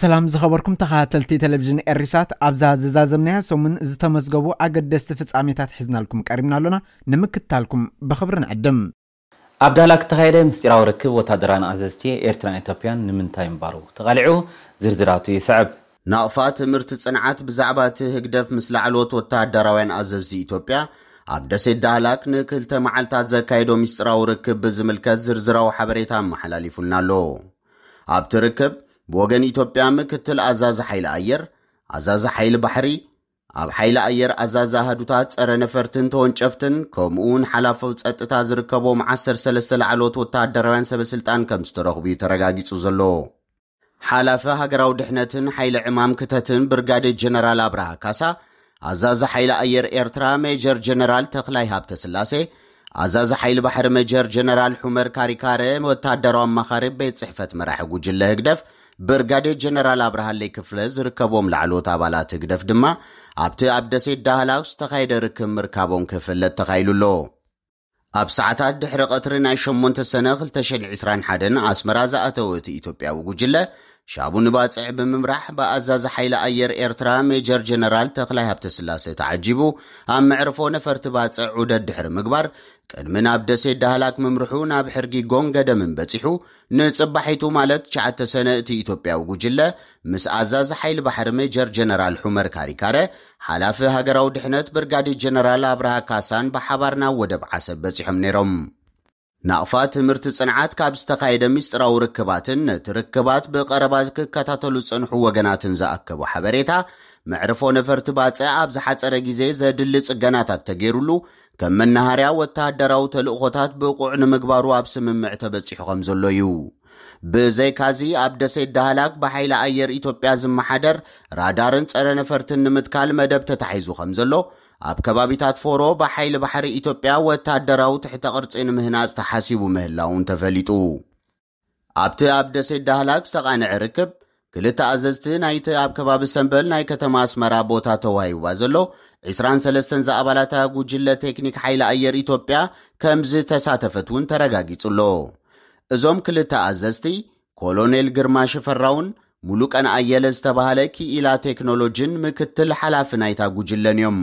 ሰላም ዝኸበርኩም ተኸታተልቲ ቴሌቭዥን ኤሪሳት ኣብዛ ዝዛዘምናያ ሰሙን ዝተመዝገቡ ኣገደስቲ ፍጻሜታት ሒዝናልኩም ቀሪብና ኣሎና ንምክታልኩም ብክብሪ ንዕድም ኣብ ዳላክ ተኻየደ ምስጢራዊ ርክብ ወታደራን ኣዘዝቲ ኤርትራን ኢትዮጵያን ንምንታይ ምባሩ ተቓሊዑ ዝርዝራቱ ይስዕብ ናቕፋ ትምህርቲ ፅንዓት ብዛዕባ እቲ ህግደፍ ምስ ላዕሎት ወታደራውያን ኣዘዝቲ ኢትዮጵያ ኣብ ደሴት ዳህላክ ንክልተ መዓልትታት ዘካይዶ ምስጢራዊ ርክብ ብዝምልከት ዝርዝራዊ ሓበሬታ መሓላሊፉልና ኣሎ ኣብቲ ርክብ ብወገን ኢትዮጵያ ምክትል ኣዛዚ ሓይሊ ኣየር ኣዛዚ ሓይሊ ባሕሪ ኣብ ሓይሊ ኣየር ኣዛዚ ኣህዱታት ጸረ ነፈርትን ተወንጨፍትን ከምኡውን ሓላፈው ጸጥታ ዝርከቦም 13 ላዕሎት ወታደራውያን ሰበስልጣን ከም ዝተረኽቡ እዩ ተረጋጊጹ ዘሎ ሓላፈ ሃገራዊ ድሕነትን ሓይሊ ዕማም ክተትን ብርጋዴ ጀነራል ኣብርሃ ካሳ ኣዛዚ ሓይሊ ኣየር ኤርትራ ሜጀር ጀነራል ተኽላይ ሃብተ ስላሴ ኣዛዚ ሓይሊ ባሕሪ ሜጀር ጀነራል ሑመር ካሪካረ ወታደራዊ ኣማኻሪ ቤት ጽሕፈት መራሒ ጉጅለ ህግደፍ ብርጋዴር ጀነራል ኣብርሃ ክፍለ ዝርከቦም ላዕሎት ኣባላት ህግደፍ ድማ ኣብቲ ኣብ ደሴት ዳህላው ዝተኻየደ ርክብ ምርካቦም ክፍለጥ ተኻኢሉ ኣሎ ኣብ ሰዓታት ድሕሪ ቀትሪ ናይ 8 ሰነ 221 ኣስመራ ዝኣተወ እቲ ኢትዮጵያዊ ጉጅለ ሻቡ ንባፅዕ ብምምራሕ ብኣዛዚ ሓይሊ ኣየር ኤርትራ ሜጀር ጀነራል ተክላይ ሃብተ ስላሴ ተዓጂቡ ኣብ ምዕርፎ ነፈርቲ ባፅዕ ዑደት ድሕሪ ምግባር ቅድሚ ናብ ደሴ ዳህላክ ምምርሑ ናብ ሕርጊ ጎንገደምን በፂሑ ንፅባሒቱ ማለት ትሽዓተ ሰነ እቲ ኢትዮጵያዊ ጉጅለ ምስ ኣዛዚ ሓይሊ ባሕሪ ሜጀር ጀነራል ሑመር ካሪካረ ሓላፊ ሃገራዊ ድሕነት ብርጋዴር ጀነራል ኣብርሃ ካሳን ብሓባርና ወደብ ዓሰብ በፂሖም ነይሮም ናቕፋ ትምህርቲ ጽንዓት ካብ ዝተኻየደ ምስጢራዊ ርክባትን ነቲ ርክባት ብቐረባ ክከታተሉ ዝጸንሑ ወገናትን ዝኣከቡ ሓበሬታ መዕርፎ ነፈርቲ ባፀ ኣብ ዝሓፀረ ግዜ ዘድሊ ጽገናታት ተገይሩሉ ከም መናሃርያ ወተሃደራዊ ተልእኾታት ብቑዕ ንምግባሩ ኣብ ስምምዕ ተበጺሑ ከም ዘሎ እዩ ብዘይካዚ ኣብ ደሴት ዳህላክ ብሓይሊ ኣየር ኢትዮጵያ ዝመሓደር ራዳርን ጸረ ነፈርትን ንምትካል መደብ ተታሒዙ ከም ዘሎ ኣብ ከባቢታት ፎሮ ብሓይሊ ባሕሪ ኢትዮጵያ ወታደራዊ ትሕተ ቅርፂ ንምህናፅ ተሓሲቡ ምህላውን ተፈሊጡ ኣብቲ ኣብ ደሴት ዳህላክ ዝተቓንዐ ርክብ ክልተ ኣዘዝቲ ናይቲ ኣብ ከባቢ ሰንበል ናይ ከተማ ኣስመራ ቦታ ተዋሂዋ ዘሎ 23 ዝኣባላታ ጉጅለ ቴክኒክ ሓይሊ ኣየር ኢትዮጵያ ከምዝ ተሳተፈት እውን ተረጋጊጹ እዞም ክልተ ኣዘዝቲ ኮሎኔል ግርማ ሽፈራውን ሙሉቀን ኣየለ ዝተባሃለ ኪኢላ ቴክኖሎጂን ምክትል ሓላፊ ናይታ ጉጅለን እዮም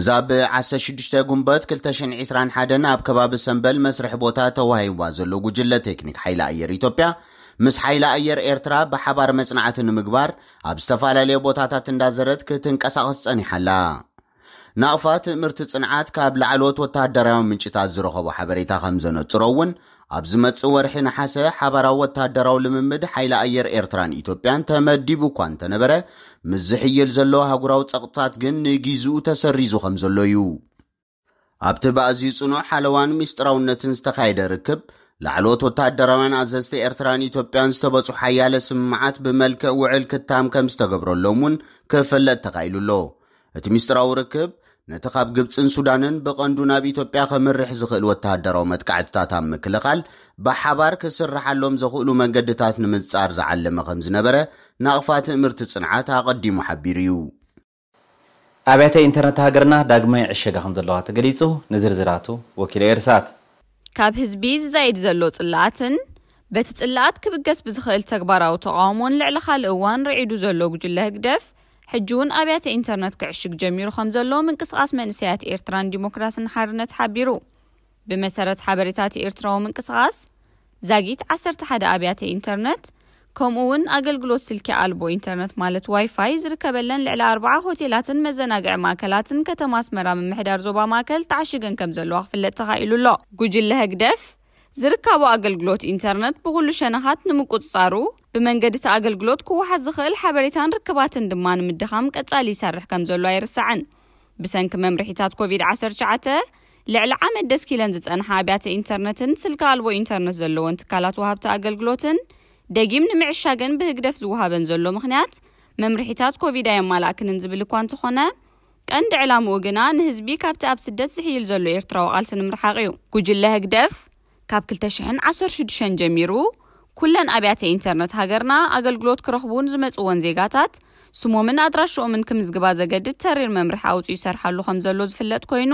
እዛ ብ16 ጉንበት 221 ኣብ ከባቢ ሰንበል መስርሒ ቦታ ተዋሂብዋ ዘሎ ጉጅለ ቴክኒክ ሓይሊ ኣየር ኢትዮጵያ ምስ ሓይሊ ኣየር ኤርትራ ብሓባር መፅናዕቲ ንምግባር ኣብ ዝተፈላለየ ቦታታት እንዳዘረት ክትንቀሳቐስ ጸኒሓላ ናቕፋ ትምህርቲ ጽንዓት ካብ ላዕሎት ወታደራዊ ምንጭታት ዝረኸቡ ሓበሬታ ከም ዘነጽሮ እውን ኣብ ዝመፅእ ወርሒ ነሓሰ ሓባራዊ ወታደራዊ ልምምድ ሓይሊ ኣየር ኤርትራን ኢትዮጵያን ተመዲቡ እኳ እንተነበረ ምዝሕየል ዘለዎ ዘሎ ሃጉራዊ ጸቕጥታት ግን ንግዝኡ ተሰሪዙ ከም ዘሎ እዩ ኣብቲ ባእዚ ጽኑዕ ሓለዋን ምስጢራውነትን ዝተኻየደ ርክብ ላዕሎት ወታደራውያን ኣዘዝቲ ኤርትራን ኢትዮጵያን ዝተበፁ ሓያለ ስምምዓት ብመልክዕ ውዕል ክታም ከም ዝተገብረሎም እውን ክፍለጥ ተኻኢሉ ኣሎ እቲ ምስጢራዊ ርክብ ነቲ ካብ ግብፅን ሱዳንን ብቐንዱ ናብ ኢትዮጵያ ከምርሕ ዝኽእል ወተሃደራዊ መጥቃዕትታት ኣብ ምክልኻል ብሓባር ክስርሓሎም ዘኽእሉ መንገድታት ንምንጻር ዝዓለመ ከም ዝነበረ ናቕፋት ትምህርቲ ጽንዓት ኣቐዲሙ ሓቢሩ እዩ ኣብያተ ኢንተርነት ሃገርና ዳግማይ ዕሸጋ ከም ዘለዋ ተገሊጹ ንዝርዝራቱ ወኪል ኤርሳት ካብ ህዝቢ ዝዛይድ ዘሎ ጽላኣትን በቲ ጽላኣት ክብገስ ብዝኽእል ተግባራዊ ተቃውሞን ልዕሊ ካልእ እዋን ርዒዱ ዘሎ ጉጅለ ህግደፍ حجون أبيات إنترنت كعشق جميل خمزلو من قصاص منسيات إيرتران ديموكراس حرنت حبيرو بمسارات حبرتات إيرترو من قصاص زاقيت عسر تحدى أبيات إنترنت كوم اون اقل قلوت سلكي البو انترنت مالت واي فاي زركبلن لعلى اربعة هوتيلات مزناقع ماكلاتن كتماس مرام محدار زوبا ماكل تعشقن كمزلوخ في اللي تخايلو لو قجل لها قدف ዝርከቡ ኣገልግሎት ኢንተርነት ብኹሉ ሸነኻት ንምቁፅፃሩ ብመንገዲ እቲ ኣገልግሎት ክወሓት ዝኽእል ሓበሬታን ርክባትን ድማ ንምድኻም ቀጻሊ ይሰርሕ ከም ዘሎ ኣይርስዕን ብሰንኪ መምርሒታት ኮቪድ-19 ልዕሊ ዓመት ደስ ኪለን ዝጸንሓ ኣብያተ ኢንተርነትን ስልካ ኣልቦ ኢንተርነት ዘለዎን ትካላት ወሃብቲ ኣገልግሎትን ደጊም ንምዕሻግን ብህግደፍ ዝወሃበን ዘሎ ምኽንያት መምርሒታት ኮቪድ ኣየማላእክንን ዝብል እኳ እንተኾነ ቀንዲ ዕላምኡ ግና ንህዝቢ ካብቲ ኣብ ስደት ዝሕይል ዘሎ ኤርትራዊ ቃልሲ ንምርሓቕ እዩ ጉጅለ ህግደፍ ካብ 216 ጀሚሩ ኩለን ኣብያተ ኢንተርነት ሃገርና ኣገልግሎት ክረኽቡን ዝመፅዎን ዜጋታት ስሞምን ኣድራሽኦምን ክምዝግባ ዘገድድ ተሪር መምርሒ ኣውፅኡ ይሰርሓሉ ከም ዘሎ ዝፍለጥ ኮይኑ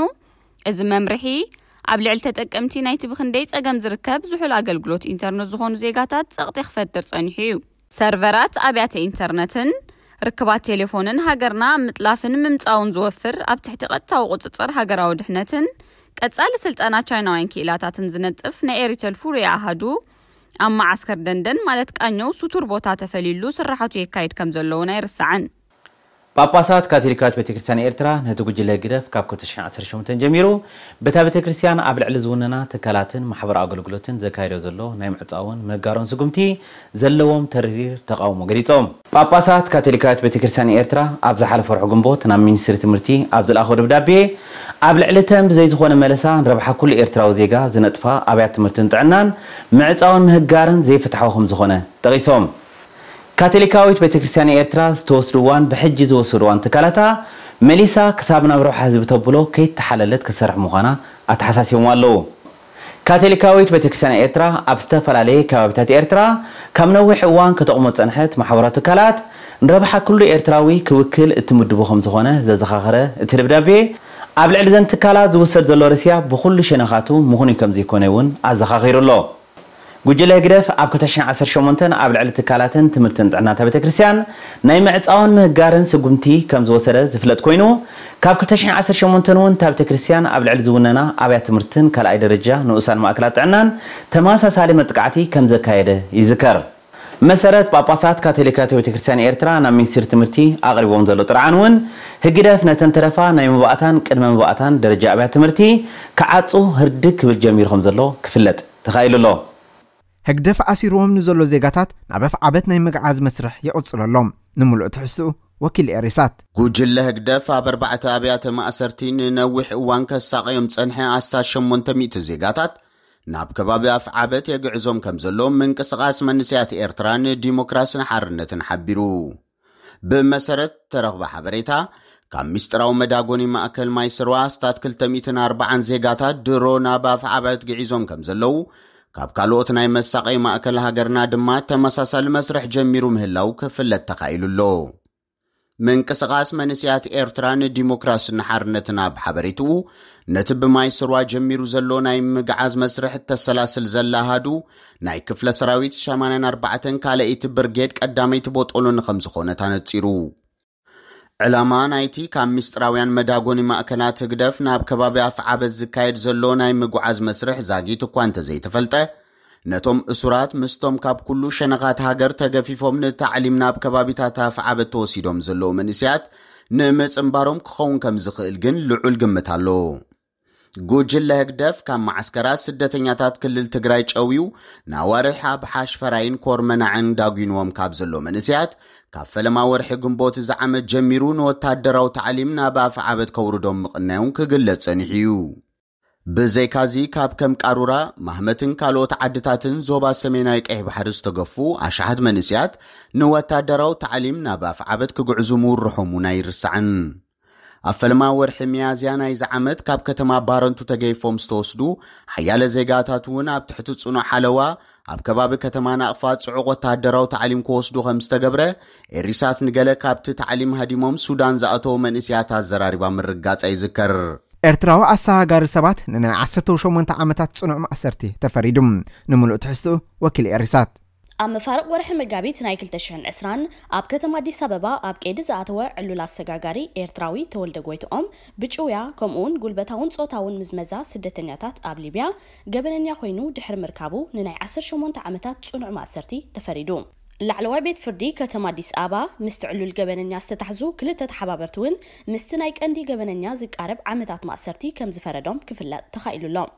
እዚ መምርሒ ኣብ ልዕሊ ተጠቀምቲ ናይቲ ብክንደይ ፀገም ዝርከብ ዝሑል ኣገልግሎት ኢንተርነት ዝኾኑ ዜጋታት ፀቕጢ ክፈጥር ፀኒሑ እዩ ሰርቨራት ኣብያተ ኢንተርነትን ርክባት ቴሌፎንን ሃገርና ምጥላፍን ምምፃውን ዝወፍር ኣብ ትሕቲ ቐጥታዊ ቁፅፅር ሃገራዊ ድሕነትን ቀጻሊ ስልጠና ቻይናውያን ክኢላታትን ዝነጥፍ ናይ ኤሪተል ፉር የኣሃዱ ኣብ ማዓስከር ደንደን ማለት ቃኘው ስቱር ቦታ ተፈሊሉ ስራሕቱ የካይድ ከም ዘለውና ኣይርስዓን ጳጳሳት ካቶሊካት ቤተክርስትያን ኤርትራ ነቲ ጉጅለ ግደፍ ካብ 218 ጀሚሩ በታ ቤተክርስትያን ኣብ ልዕሊ ዝውነና ትካላትን ማሕበር ኣገልግሎትን ዘካየዶ ዘሎ ናይ ምዕፃውን መጋሮን ስጉምቲ ዘለዎም ተርሪር ተቃውሞ ገሊፆም ጳጳሳት ካቶሊካት ቤተክርስትያን ኤርትራ ኣብ ዝሓለፈ ርሑ ግንቦት ናብ ሚኒስትሪ ትምህርቲ ኣብ ዝለኣኸው ደብዳቤ ኣብ ልዕሊተን ብዘይዝኾነ መለሳ ንረብሓ ኩሉ ኤርትራዊ ዜጋ ዝነጥፋ ኣብያት ትምህርትን ጥዕናን ምዕፃውን ምህጋርን ዘይፍትሓዊ ከም ዝኾነ ጠቒሶም ካቶሊካዊት ቤተክርስትያን ኤርትራ ዝተወስድዋን ብሕጂ ዝወሰድዋን ትካላታ መሊሳ ክሳብ ናብ ረብሓ ህዝቢ ተብሎ ከይተሓለለት ክሰርሕ ምዃና ኣተሓሳሲቦም ኣለዉ ካቶሊካዊት ቤተክርስትያን ኤርትራ ኣብ ዝተፈላለየ ከባቢታት ኤርትራ ካብ ነዊሕ እዋን ከተቕሞ ፀንሐት ማሕበራት ትካላት ንረብሓ ኩሉ ኤርትራዊ ክውክል እትምድቦ ከም ዝኾነ ዘዘኻኽረ እቲ ደብዳቤ ኣብ ልዕሊ ዘን ትካላት ዝውሰድ ዘሎ ርስያ ብኩሉ ሸነኻቱ ምኹን ከም ዘይኮነ እውን ኣዘኻኺሩ ኣሎ ጉጅለ ግደፍ ኣብ 218 ኣብ ልዕሊ ትካላትን ትምህርትን ጥዕናታ ቤተ ክርስትያን ናይ ምዕፃውን ምህጋርን ስጉምቲ ከም ዝወሰደ ዝፍለጥ ኮይኑ ካብ 218 እውን እንታ ቤተ ክርስትያን ኣብ ልዕሊ ዝውነና ኣብያ ትምህርትን ካልኣይ ደረጃ ንኡሳን ማእከላት ጥዕናን ተመሳሳሊ መጥቃዕቲ ከም ዘካየደ ይዝከር مسارات باباسات كاثوليكات وبتكريسيان إيرترا نميسير تمرتي أغربهم زلوا ترعنون هجدف نتنترفا نيم بقتان قدم بقتان درجة أبي تمرتي كعطو هردك بالجميرهم زلوا كفلت تخيل الله هجدف عسيرهم نزلوا زيجاتات نبف عبتنا يمجعز مسرح يقصر لهم نملؤ تحسوا وكيل إرسات ጉጅለ ህግደፍ ኣብ ኣርባዕተ ኣብያተ ማእሰርቲ ንነዊሕ እዋን ከሳቀዮም ፀንሐ ኣስታት 800 ዜጋታት ናብ ከባቢ ኣፍ ዓበት የግዕዞም ከም ዘሎም ምንቅስቓስ መንስያት ኤርትራን ዲሞክራስን ሓርነትን ሓቢሩ ብመሰረት ተረኽበ ሓበሬታ ካብ ምስጢራዊ መዳጎኒ ማእከል ማይ ስርዋ ስታት 240 ዜጋታት ድሮ ናብ ኣፍ ዓበት ግዒዞም ከም ዘለዉ ካብ ካልኦት ናይ መሳቀይ ማእከል ሃገርና ድማ ተመሳሳሊ መስርሕ ጀሚሩ ምህላው ክፍለጥ ተኻኢሉ ኣሎ ምንቅስቓስ መንስያት ኤርትራን ዲሞክራስን ሓርነትን ኣብ ሓበሬትኡ ነቲ ብማይ ስርዋ ጀሚሩ ዘሎ ናይ ምግዓዝ መስርሕ እተሰላስል ዘላሃዱ ናይ ክፍለ ሰራዊት 84 ካልአይቲ ብርጌድ ቀዳመይቲ ቦጦሉን ከም ዝኾነ ተነጺሩ ዕላማ ናይቲ ካብ ምስጢራውያን መዳጎኒ ማእከላት ህግደፍ ናብ ከባቢ ኣፍዓበት ዝካየድ ዘሎ ናይ ምጉዓዝ መስርሕ ዛጊት እኳ እንተዘይተፈልጠ ነቶም እሱራት ምስቶም ካብ ኩሉ ሸነኻት ሃገር ተገፊፎም ንታዕሊም ናብ ከባቢታት ኣፍዓበት ተወሲዶም ዘለዉ መንስያት ንመፅምባሮም ክኸውን ከም ዝኽእል ግን ልዑል ግምት ኣሎ ጉጅለ ህግደፍ ካብ ማዓስከራት ስደተኛታት ክልል ትግራይ ጨውዩ ጨዊው ናዋርሕ ኣብሓሽ ፈራይን ኮርመናዕን ዳጒንዎም ካብ ዘሎ መንእስያት ካብ ፈለማ ወርሒ ግንቦት እዚ ዓመት ጀሚሩ ንወታደራዊ ተዕሊም ናብ ኣፍ ዓበት ከውርዶም ምቕናዩን ክግለጽ ጸኒሕ እዩ ብዘይካዚ ካብ ከም ቃሩራ ማህመትን ካልኦት ዓድታትን ዞባ ሰሜናዊ ቀይ ባሕሪ ዝተገፉ ኣሽሓት መንእስያት ንወታደራዊ ተዕሊም ናብ ኣፍ ዓበት ክግዕዙ ምውርሖም ምውርሖሙን ኣይርስዕን ኣብ ፈለማ ወርሒ መያዝያ ናይዚ ዓመት ካብ ከተማ ባረንቱ ተገይፎም ዝተወስዱ ሓያለ ዜጋታት እውን ኣብ ትሕቲ ጽኑዕ ሓለዋ ኣብ ከባቢ ከተማ ናቕፋ ጽዑቕ ወታደራዊ ታዕሊም ክወስዱ ከም ዝተገብረ ኤሪሳት ንገለ ካብቲ ታዕሊም ሃዲሞም ሱዳን ዝኣተዉ መንእስያት ኣዘራሪባ ምርጋጻ ይዝከር ኤርትራዊ ኣሰጋጋሪ ሰባት ንናይ 18 ዓመታት ጽኑዕ ማእሰርቲ ተፈሪዱ ንምሉእ ትሕዝትኡ ወኪል ኤሪሳት ኣብ መፋርቅ ወርሒ መጋቢት ናይ 220 ኣብ ከተማ ኣዲስ ኣበባ ኣብ ቀይዲ ዝኣተወ ዕሉል ኣሰጋጋሪ ኤርትራዊ ተወልደ ጎይትኦም ብጭውያ ከምኡውን ጉልበታውን ፆታውን ምዝመዛ ስደተኛታት ኣብ ሊብያ ገበነኛ ኮይኑ ድሕሪ ምርካቡ ንናይ 18 ዓመታት ፅኑዕ ማእሰርቲ ተፈሪዱ ላዕለዋይ ቤት ፍርዲ ከተማ ኣዲስ ኣበባ ምስቲ ዕሉል ገበነኛ ዝተታሕዙ ክልተ ተሓባበርቲ እውን ምስቲ ናይ ቀንዲ ገበነኛ ዝቃረብ ዓመታት ማእሰርቲ ከም ዝፈረዶም ክፍለጥ ተኻኢሉሎም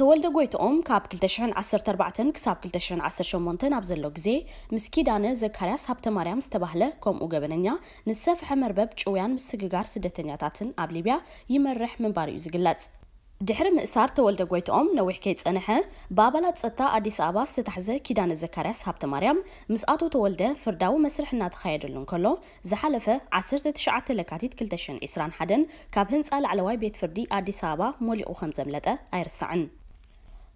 ተወልደ ጎይትኦም ካብ 214 ክሳብ 218 ኣብ ዘሎ ግዜ ምስ ኪዳነ ዘካርያስ ሃብተ ማርያም ዝተባህለ ከምኡ ገበነኛ ንሰፍሐ መርበብ ጭውያን ምስግጋር ስደተኛታትን ኣብ ሊብያ ይመርሕ ምንባር እዩ ዝግለጽ ድሕሪ ምእሳር ተወልደ ጎይትኦም ነዊሕ ከይጸንሐ ብኣባላት ፀጥታ ኣዲስ ኣበባ ዝተታሕዘ ኪዳነ ዘካርያስ ሃብተ ማርያም ምስ ኣቶ ተወልደ ፍርዳዊ መስርሕ እናተኻየደሉ እንከሎ ዝሓለፈ 19 ለካቲት 221 ካብ ህንፃ ላዕለዋይ ቤት ፍርዲ ኣዲስ ኣበባ መሊቑ ከም ዘምለጠ ኣይርስዕን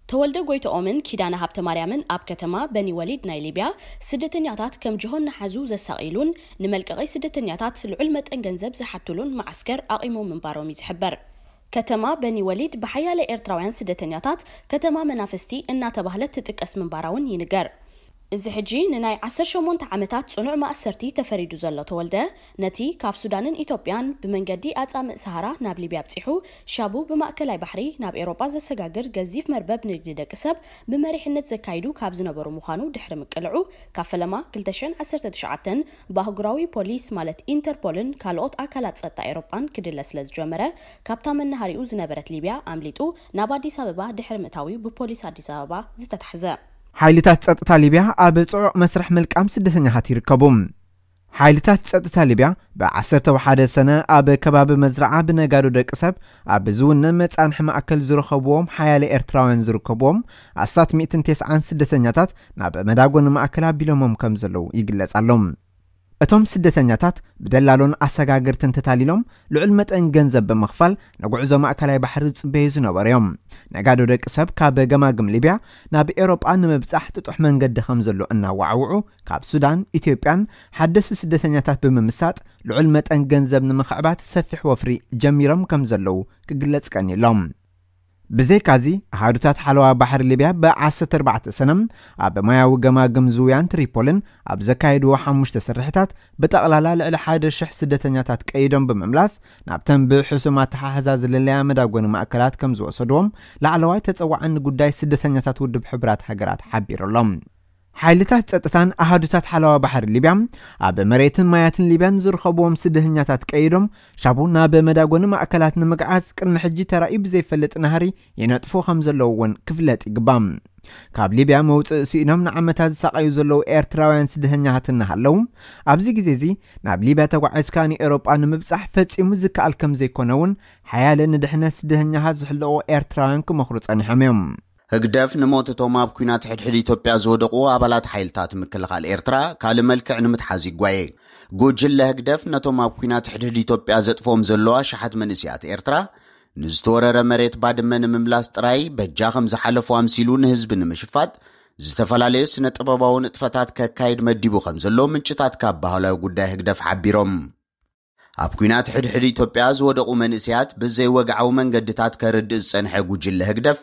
تولد گویت آمن که دانه هفت ماریامن آب کتما بنی ولید نایلیبیا سدت نیاتات کم جهان حزوز سائلون نملک غی سدت نیاتات لعلمت انجنزب زحتلون معسكر آقیم من برامیز حبر كتما بني وليد بحيالة إرتراوين سدة نياتات كتما منافستي إنا تبهلت تتك من باراون ينقر እዚ ሕጂ ንናይ 18 ዓመታት ጽኑዕ ማእሰርቲ ተፈሪዱ ዘሎ ተወልደ ነቲ ካብ ሱዳንን ኢትዮጵያን ብመንገዲ ኣጻምእ ሰሃራ ናብ ሊብያ ኣብጺሑ ሻቡ ብማእከላይ ባሕሪ ናብ ኤሮጳ ዘሰጋግር ገዚፍ መርበብ ንግዲ ደቂ ሰብ ብመሪሕነት ዘካይዱ ካብ ዝነበሩ ምዃኑ ድሕሪ ምቅልዑ ካብ ፈለማ 219 ብኣህጉራዊ ፖሊስ ማለት ኢንተርፖልን ካልኦት ኣካላት ጸጥታ ኤሮጳን ክድለ ስለ ዝጀመረ ካብታ መናሃሪኡ ዝነበረት ሊብያ ኣምሊጡ ናብ ኣዲስ ኣበባ ድሕሪ ምእታዊ ብፖሊስ ኣዲስ ኣበባ ዝተታሕዘ ሓይልታት ጸጥታ ሊብያ ኣብ ጽዑቕ መስርሕ ምልቃም ስደተኛታት ይርከቡ ሓይልታት ጸጥታ ሊብያ ብ11 ሰነ ኣብ ከባቢ መዝረዓ ብነጋዶ ደቂ ሰብ ኣብ ዝውንን መጻንሒ ማእከል ዝረኸብዎም ሓያለ ኤርትራውያን ዝርከብዎም ኣሳት 190 ስደተኛታት ናብ መዳጎን ማእከል ኣቢሎሞም ከም ዘለዉ ይግለጽ ኣሎ እቶም ስደተኛታት ብደላሎን ኣሰጋግርትን ተታሊሎም ልዑል መጠን ገንዘብ ብምኽፋል ንጉዕዞ ማእከላይ ባሕሪ ዝፅበዩ ዝነበሩ እዮም ነጋዶ ደቂ ሰብ ካብ ገማግም ሊብያ ናብ ኤሮጳ ንምብፃሕ ጥጡሕ መንገዲ ከም ዘሎ እናዋዕውዑ ካብ ሱዳን ኢትዮጵያን ሓደስቲ ስደተኛታት ብምምሳጥ ልዑል መጠን ገንዘብ ንምኽዕባት ሰፊሕ ወፍሪ ጀሚሮም ከም ዘለዉ ክግለጽ ቀኒሎም ብዘይካዚ ኣሃዱታት ሓለዋ ባሕሪ ሊብያ ብ14 ሰነም ኣብ ማያዊ ገማግም ዝውያን ትሪፖልን ኣብ ዘካየድዎ ሓሙሽተ ስርሕታት ብጠቕላላ ልዕሊ 1,00 ስደተኛታት ቀይዶም ብምምላስ ናብተን ብሕሱም ኣተሓሕዛ ዝለለያ መዳጎኒ ማእከላት ከም ዝወሰድዎም ላዕለዋይ ተፀዋዐኒ ጉዳይ ስደተኛታት ውድብ ሕቡራት ሃገራት ሓቢሩሎም ሓይልታት ፀጥታን ኣሃዱታት ሓለዋ ባሕሪ ሊብያ ኣብ መሬትን ማያትን ሊብያን ዝረኸብዎም ስደተኛታት ቀይዶም ሻቡ ናብ መዳጎኒ ማእከላት ንምግዓዝ ቅድሚ ሕጂ ተራእዩ ብዘይፈለጥ ናህሪ የነጥፎ ከም ዘለዉ እውን ክፍለጥ ይግባም ካብ ሊብያ መውፅእ ስኢኖም ንዓመታት ዝሰቃዩ ዘለዉ ኤርትራውያን ስደተኛታት እናሃለዉ ኣብዚ ግዜ እዚ ናብ ሊብያ ተጓዓዝካ ንኤሮጳ ንምብፃሕ ፈፂሙ ዝከኣል ከም ዘይኮነ እውን ሓያለ ንድሕነት ስደተኛታት ዝሕልቑ ኤርትራውያን ክመኽሩ ፀኒሖም እዮም ሕግደፍ ንሞት እቶም ኣብ ኲናት ሕድሕድ ኢትጵያ ዝወደቑ ኣባላት ሓይልታት ምክልኻል ኤርትራ ካልእ መልክዕ ንምትሓዚጓየ ጉጅለ ህግደፍ ነቶም ኣብ ኲናት ሕድሕድ ኢትጵያ ዘጥፎም ዘለዋ ሸሓት መንእስያት ኤርትራ ንዝተወረረ መሬት ባድመ ንምምላስ ጥራይ በጃ ኸም ዝሓለፉ ኣምሲሉ ንህዝቢ ንምሽፋጥ ዝተፈላለየ ስነ ጥበባውን እጥፈታት ኬካየድ መዲቡ ኸም ዘሎ ምንጭታት ካብ ባህላዊ ጉዳይ ህግደፍ ሓቢሮም ኣብ ኩናት ሕድሕድ ኢትዮጵያ ዝወደቑ መንእስያት ብዘይወግዓዊ መንገድታት ከርድእ ዝጸንሐ ጉጅለ ህግደፍ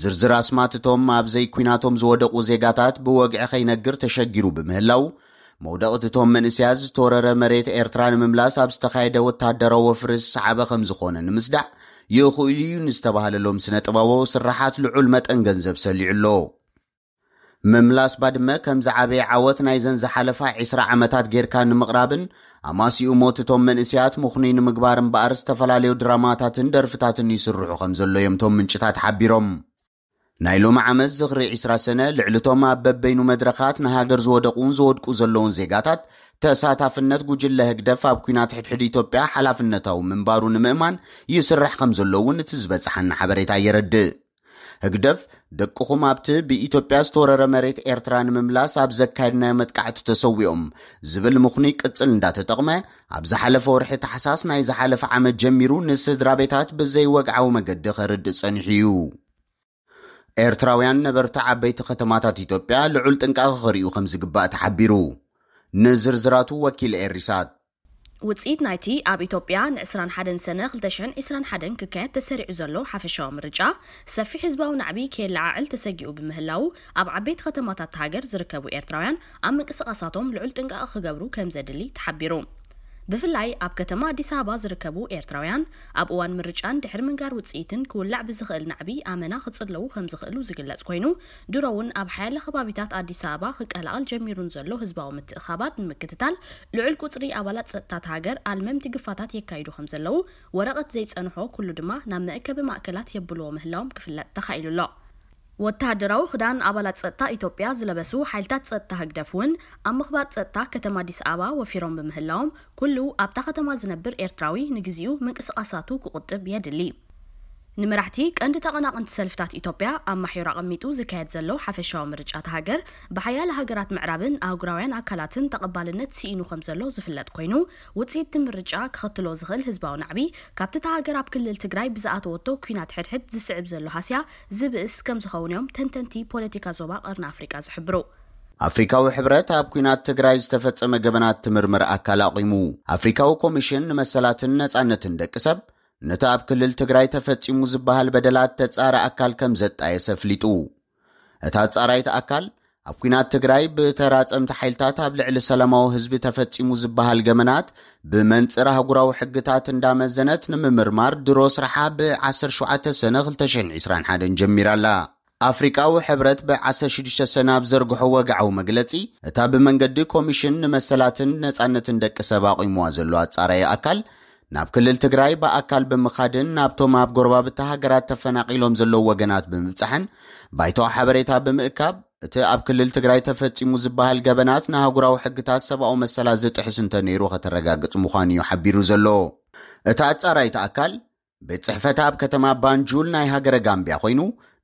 ዝርዝር ኣስማትቶም እቶም ኣብዘይ ኩናቶም ዝወደቑ ዜጋታት ብወግዒ ከይነግር ተሸጊሩ ብምህላው መውደቕቲ እቶም መንእስያት ዝተወረረ መሬት ኤርትራ ንምምላስ ኣብ ዝተኻየደ ወታደራዊ ወፍርስ ሰዓበ ከም ዝኾነ ንምስዳዕ ይኽእሉ እዩ ንዝተባህለሎም ስነ ጥበቦ ስራሓት ልዑል መጠን ገንዘብ ሰሊዑ ኣሎ ምምላስ ባድመ ከም ዝዓበየ ዓወት ናይ ዘን ዝሓለፋ 20 ዓመታት ጌርካ ንምቕራብን ኣማሲኡ ሞት እቶም መንእስያት ምኹኒ ንምግባር እምበኣር ዝተፈላለዩ ድራማታትን ደርፍታትን ይስርሑ ከም ዘሎ እዮም ቶም ምንጭታት ሓቢሮም ናይ ሎሚ ዓመት ዝኽሪ 20 ሰነ ልዕልቶም ኣብ በበይኑ መድረኻት ንሃገር ዝወደቑን ዝወድቁ ዘለውን ዜጋታት ተሳታፍነት ጉጅለ ህግደፍ ኣብ ኩናት ሕድሕድ ኢትዮጵያ ሓላፍነታዊ ምንባሩ ንምእማን ይስርሕ ከም ዘሎ እውን እቲ ዝበፅሓና ሓበሬታ የረድእ ህግደፍ ደቅኹም ኣብቲ ብኢትዮጵያ ዝተወረረ መሬት ኤርትራ ንምምላስ ኣብ ዘካየድናዮ መጥቃዕቲ ተሰዊኦም ዝብል ምኹኒ ቅፅል እንዳተጠቕመ ኣብ ዝሓለፈ ወርሒ ተሓሳስ ናይ ዝሓለፈ ዓመት ጀሚሩ ንስድራ ቤታት ብዘይወግዓዊ መገዲ ኸርድእ ጸኒሕ እዩ ኤርትራውያን ነበርቲ ዓበይቲ ከተማታት ኢትዮጵያ ልዑል ጥንቃቂ ኽርእዩ ከም ዝግባእ ተሓቢሩ ንዝርዝራቱ ወኪል ኤሪሳት ውፅኢት ናይቲ ኣብ ኢትዮጵያ ን21 ሰነ 221 ክካየድ ተሰሪዑ ዘሎ ሓፈሻዊ ምርጫ ሰፊሕ ህዝባዊ ናዕቢ ከየለዓዕል ተሰጊኡ ብምህላው ኣብ ዓበይቲ ከተማታት ሃገር ዝርከቡ ኤርትራውያን ኣብ ምንቅስቓሳቶም ልዑል ጥንቃቐ ክገብሩ ከም ዘድሊ ተሓቢሩ بفلاي اب كتما اديس ابا زركبو ايرتراويان اب اوان مرچان دحر منغار وصيتن كولع بزخل نعبي امنا خصرلو خمزخلو زغلص كوينو درون اب حاله خبابيتات اديس ابا خقلال جميرون زلو حزباو متخابات مكتتال لعل قصري ابالات صتات هاجر الممتي غفاتات يكايدو خمزلو ورقه زيصنحو كل دما نام مأكب ماكلات يبلو مهلاوم كفلات تخايلو لو ወታደራዊ ክዳን ኣባላት ፀጥታ ኢትዮጵያ ዝለበሱ ሓይልታት ፀጥታ ህግደፍ እውን ኣብ ምኽባር ፀጥታ ከተማ ኣዲስ ኣበባ ወፊሮም ብምህላዎም ኩሉ ኣብታ ከተማ ዝነብር ኤርትራዊ ንግዚኡ ምንቅስቃሳቱ ክቁጥብ የድሊ ንመራሕቲ ቀንዲ ተቐናቐንቲ ሰልፍታት ኢትዮጵያ ኣብ ማሕዮር ኣቐሚጡ ዝካየድ ዘሎ ሓፈሻዊ ምርጫት ሃገር ብሓያለ ሃገራት ምዕራብን ኣህጉራውያን ኣካላትን ተቐባልነት ስኢኑ ከም ዘሎ ዝፍለጥ ኮይኑ ውፅኢት ምርጫ ክኸትሎ ዝኽእል ህዝባዊ ናዕቢ ካብቲ እታ ሃገር ኣብ ክልል ትግራይ ብዝኣተወቶ ኩናት ሕድሕድ ዝስዕብ ዘሎ ሃስያ ዝብእስ ከም ዝኸውን እዮም ተንተንቲ ፖለቲካ ዞባ ቀርኒ ኣፍሪቃ ዝሕብሩ ኣፍሪካዊ ሕብረት ኣብ ኩናት ትግራይ ዝተፈጸመ ገበናት ትምርምር ኣካል ኣቒሙ ኣፍሪካዊ ኮሚሽን ንመሰላትን ነጻነትን ደቂ ሰብ ነቲ ኣብ ክልል ትግራይ ተፈጺሙ ዝበሃል በደላት ተጻረ ኣካል ከም ዘጣየሰ ኣፍሊጡ እታ ጻራይት ኣካል ኣብ ኩናት ትግራይ ብተራፀምቲ ሓይልታት ኣብ ልዕሊ ሰላማዊ ህዝቢ ተፈጺሙ ዝበሃል ገመናት ብመንፅር ኣህጉራዊ ሕግታት እንዳመዘነት ንምምርማር ድሮ ስርሓ ብ17 ሰነ 221 ጀሚራ ኣላ ኣፍሪቃዊ ሕብረት ብ16 ሰነ ኣብ ዘርግሖ ወግዓዊ መግለጺ እታ ብመንገዲ ኮሚሽን ንመሰላትን ነፃነትን ደቂ ሰብ ኣቒምዋ ዘለዋ ኣጻራዪ ኣካል ናብ ክልል ትግራይ ብኣካል ብምኻድን ናብቶም ኣብ ጎርባብታ ሃገራት ተፈናቒሎም ዘለዉ ወገናት ብምብፃሕን ባይታዊ ሓበሬታ ብምእካብ እቲ ኣብ ክልል ትግራይ ተፈፂሙ ዝበሃል ገበናት ንሃጉራዊ ሕግታት ሰብኣዊ መሰላት ዝጥሕስ እንተ ነይሩ ከተረጋግፅ ምዃኑ እዩ ሓቢሩ ዘሎ እቲ ኣጻራይቲ ኣካል ቤት ፅሕፈታ ኣብ ከተማ ባንጁል ናይ ሃገረ ጋምብያ ኮይኑ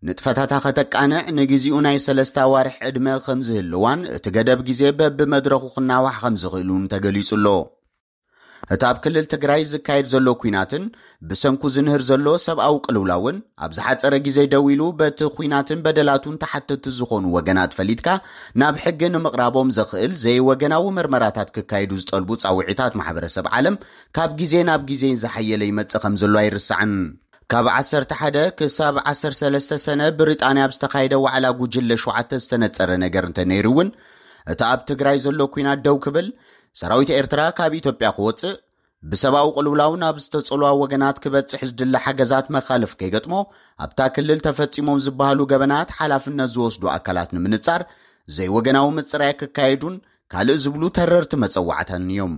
ንጥፈታታ ከተቃንዕ ንግዚኡ ናይ ሰለስተ ኣዋርሒ ዕድመ ከም ዝህልዋን እቲ ገደብ ግዜ በብመድረኹ ክናዋሕ ከም ዝኽእሉን ተገሊጹ ኣሎ እቲ ኣብ ክልል ትግራይ ዝካየድ ዘሎ ኩናትን ብሰንኩ ዝንህር ዘሎ ሰብኣዊ ቅልውላ እውን ኣብ ዝሓፀረ ግዜ ደው ኢሉ በቲ ኩናትን በደላቱን ተሓተቲ ዝኾኑ ወገናት ፈሊጥካ ናብ ሕጊ ንምቕራቦም ዘኽእል ዘይወገናዊ መርመራታት ክካየዱ ዝጠልቡ ፃውዒታት ማሕበረሰብ ዓለም ካብ ግዜ ናብ ግዜ ዝሓየለ ይመፅእ ከም ዘሎ ኣይርስዕን ካብ 11 ክሳብ 13 ሰነ ብሪጣንያ ኣብ ዝተኻየደ ዋዕላ ጉጅለ 7 ዝተነፀረ ነገር እንተነይሩ እውን እቲ ኣብ ትግራይ ዘሎ ኩናት ደው ክብል ሰራዊት ኤርትራ ካብ ኢትዮጵያ ክወፅእ ብሰብኣዊ ቅልውላው ናብ ዝተፀልዋ ወገናት ክበፅሕ ዝድለ ሓገዛት መኻልፍ ከይገጥሞ ኣብታ ክልል ተፈፂሞም ዝበሃሉ ገበናት ሓላፍነት ዝወስዱ ኣካላት ንምንጻር ዘይወገናዊ ምፅራይ ክካየዱን ካልእ ዝብሉ ተረርቲ መፀዋዕታን እዮም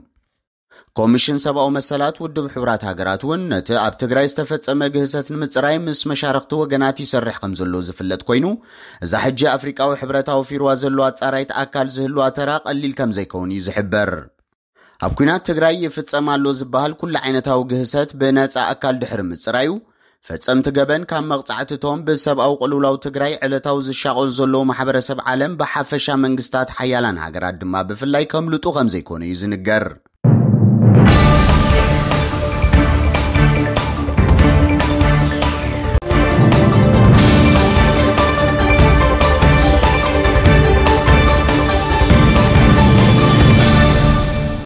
ኮሚሽን ሰብኣዊ መሰላት ውድብ ሕብራት ሃገራት እውን ነቲ ኣብ ትግራይ ዝተፈፀመ ግህሰት ንምፅራይ ምስ መሻርክቲ ወገናት ይሰርሕ ከም ዘሎ ዝፍለጥ ኮይኑ እዛ ሕጂ ኣፍሪቃዊ ሕብረት ኣወፊርዋ ዘለዎ ጻራይት ኣካል ዝህልዋ ተራ ቀሊል ከም ዘይከውን እዩ ዝሕበር ኣብ ኩናት ትግራይ ይፍፀም ኣሎ ዝበሃል ኩሉ ዓይነታዊ ግህሰት ብነፃ ኣካል ድሕሪ ምፅራዩ ፈፀምቲ ገበን ካብ መቕፃዕቲ ብሰብኣዊ ቅልውላው ትግራይ ዕለታዊ ዝሻቐሉ ዘለዎ ማሕበረሰብ ዓለም ብሓፈሻ መንግስታት ሓያላን ሃገራት ድማ ብፍላይ ከምልጡ ከም ዘይኮነ እዩ ዝንገር